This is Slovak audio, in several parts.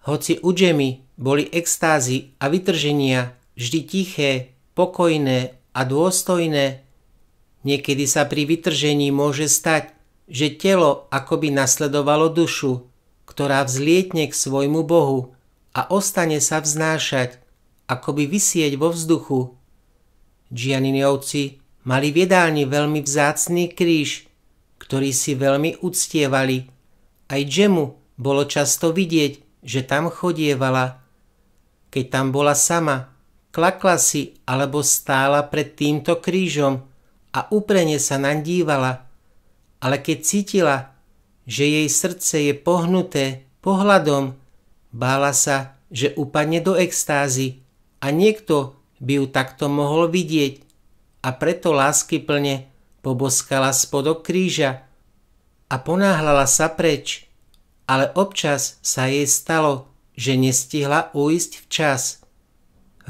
Hoci u Džemi boli extázy a vytrženia vždy tiché, pokojné a dôstojné, niekedy sa pri vytržení môže stať, že telo akoby nasledovalo dušu, ktorá vzlietne k svojmu Bohu a ostane sa vznášať, akoby vysieť vo vzduchu. Džianiniovci mali v jedálni veľmi vzácný kríž, ktorý si veľmi uctievali. Aj džemu bolo často vidieť, že tam chodievala, keď tam bola sama, klakla si alebo stála pred týmto krížom a uprene sa naň dívala. Ale keď cítila, že jej srdce je pohnuté pohľadom, bála sa, že upadne do extázy a niekto by ju takto mohol vidieť a preto lásky plne poboskala spodok kríža a ponáhlala sa preč ale občas sa jej stalo, že nestihla uísť včas.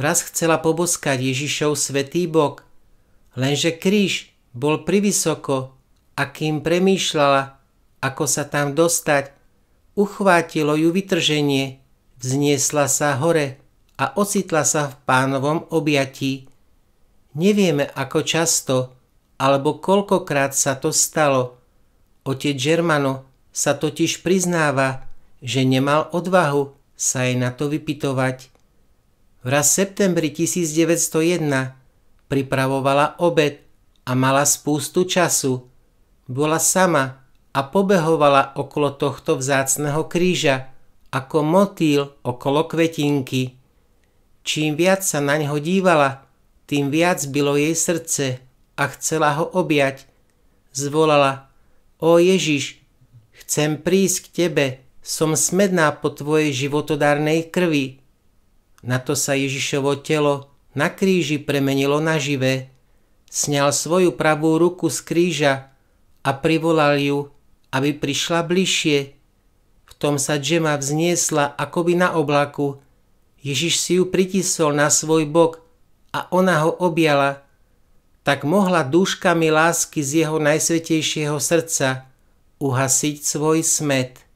Raz chcela poboskať Ježišov svetý bok, lenže kríž bol privysoko a kým premýšľala, ako sa tam dostať, uchvátilo ju vytrženie, vzniesla sa hore a ocitla sa v pánovom objatí. Nevieme ako často alebo koľkokrát sa to stalo. Otec Germano sa totiž priznáva, že nemal odvahu sa jej na to vypitovať. Raz septembri 1901 pripravovala obed a mala spústu času. Bola sama a pobehovala okolo tohto vzácného kríža, ako motýl okolo kvetinky. Čím viac sa na ňo dívala, tým viac bylo jej srdce a chcela ho objať. Zvolala, o Ježiš, Chcem prísť k tebe, som smedná po tvojej životodárnej krvi. Na to sa Ježišovo telo na kríži premenilo na živé. Sňal svoju pravú ruku z kríža a privolal ju, aby prišla bližšie. V tom sa Džema vzniesla akoby na oblaku. Ježiš si ju pritisol na svoj bok a ona ho objala. Tak mohla dúškami lásky z jeho najsvetejšieho srdca – uhasiť svoj smet.